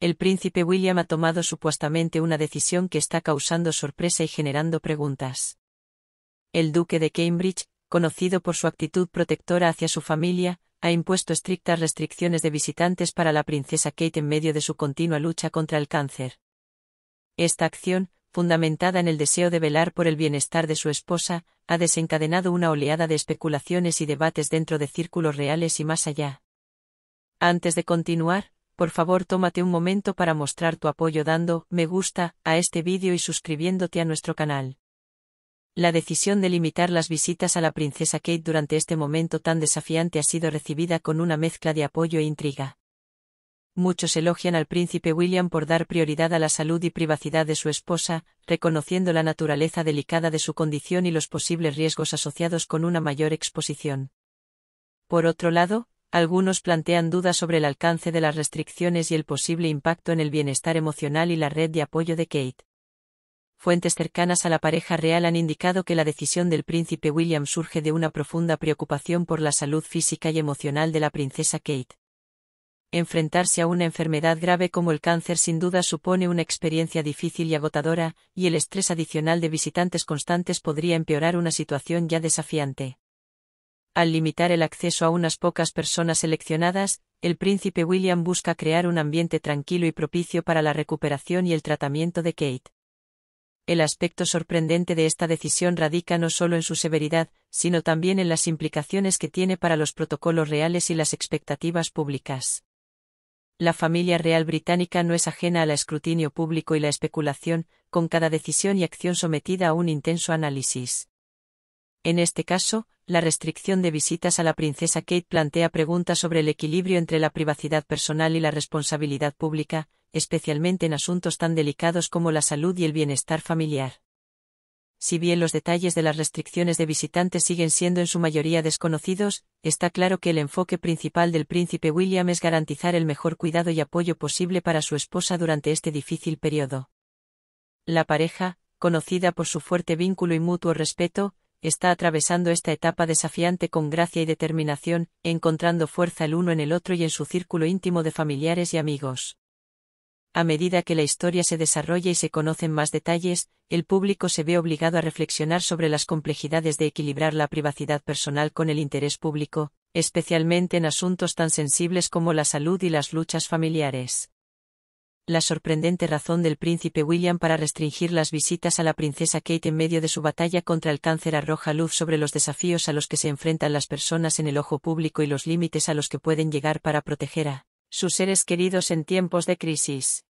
el príncipe William ha tomado supuestamente una decisión que está causando sorpresa y generando preguntas. El duque de Cambridge, conocido por su actitud protectora hacia su familia, ha impuesto estrictas restricciones de visitantes para la princesa Kate en medio de su continua lucha contra el cáncer. Esta acción, fundamentada en el deseo de velar por el bienestar de su esposa, ha desencadenado una oleada de especulaciones y debates dentro de círculos reales y más allá. Antes de continuar, por favor tómate un momento para mostrar tu apoyo dando me gusta a este vídeo y suscribiéndote a nuestro canal. La decisión de limitar las visitas a la princesa Kate durante este momento tan desafiante ha sido recibida con una mezcla de apoyo e intriga. Muchos elogian al príncipe William por dar prioridad a la salud y privacidad de su esposa, reconociendo la naturaleza delicada de su condición y los posibles riesgos asociados con una mayor exposición. Por otro lado, algunos plantean dudas sobre el alcance de las restricciones y el posible impacto en el bienestar emocional y la red de apoyo de Kate. Fuentes cercanas a la pareja real han indicado que la decisión del príncipe William surge de una profunda preocupación por la salud física y emocional de la princesa Kate. Enfrentarse a una enfermedad grave como el cáncer sin duda supone una experiencia difícil y agotadora, y el estrés adicional de visitantes constantes podría empeorar una situación ya desafiante. Al limitar el acceso a unas pocas personas seleccionadas, el príncipe William busca crear un ambiente tranquilo y propicio para la recuperación y el tratamiento de Kate. El aspecto sorprendente de esta decisión radica no solo en su severidad, sino también en las implicaciones que tiene para los protocolos reales y las expectativas públicas. La familia real británica no es ajena al escrutinio público y la especulación, con cada decisión y acción sometida a un intenso análisis. En este caso, la restricción de visitas a la princesa Kate plantea preguntas sobre el equilibrio entre la privacidad personal y la responsabilidad pública, especialmente en asuntos tan delicados como la salud y el bienestar familiar. Si bien los detalles de las restricciones de visitantes siguen siendo en su mayoría desconocidos, está claro que el enfoque principal del príncipe William es garantizar el mejor cuidado y apoyo posible para su esposa durante este difícil periodo. La pareja, conocida por su fuerte vínculo y mutuo respeto, está atravesando esta etapa desafiante con gracia y determinación, encontrando fuerza el uno en el otro y en su círculo íntimo de familiares y amigos. A medida que la historia se desarrolla y se conocen más detalles, el público se ve obligado a reflexionar sobre las complejidades de equilibrar la privacidad personal con el interés público, especialmente en asuntos tan sensibles como la salud y las luchas familiares la sorprendente razón del príncipe William para restringir las visitas a la princesa Kate en medio de su batalla contra el cáncer arroja luz sobre los desafíos a los que se enfrentan las personas en el ojo público y los límites a los que pueden llegar para proteger a sus seres queridos en tiempos de crisis.